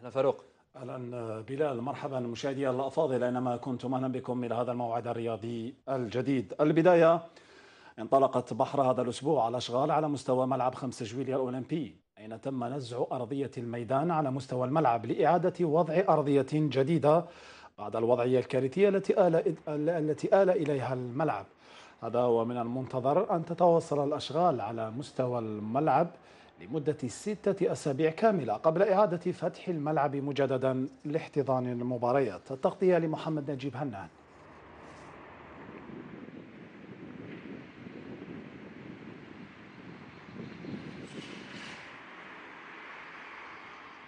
أهلا فاروق اهلا آه، بلال مرحبا مشاهدي الافاضل اينما كنتم اهلا بكم الى هذا الموعد الرياضي الجديد البدايه انطلقت بحر هذا الاسبوع على اشغال على مستوى ملعب 5 جويليا الاولمبي اين تم نزع ارضيه الميدان على مستوى الملعب لاعاده وضع ارضيه جديده بعد الوضعيه الكارثيه التي آل التي آل اليها الملعب هذا ومن المنتظر ان تتواصل الاشغال على مستوى الملعب لمدة ستة أسابيع كاملة قبل إعادة فتح الملعب مجددا لاحتضان المباريات التغطية لمحمد نجيب هنان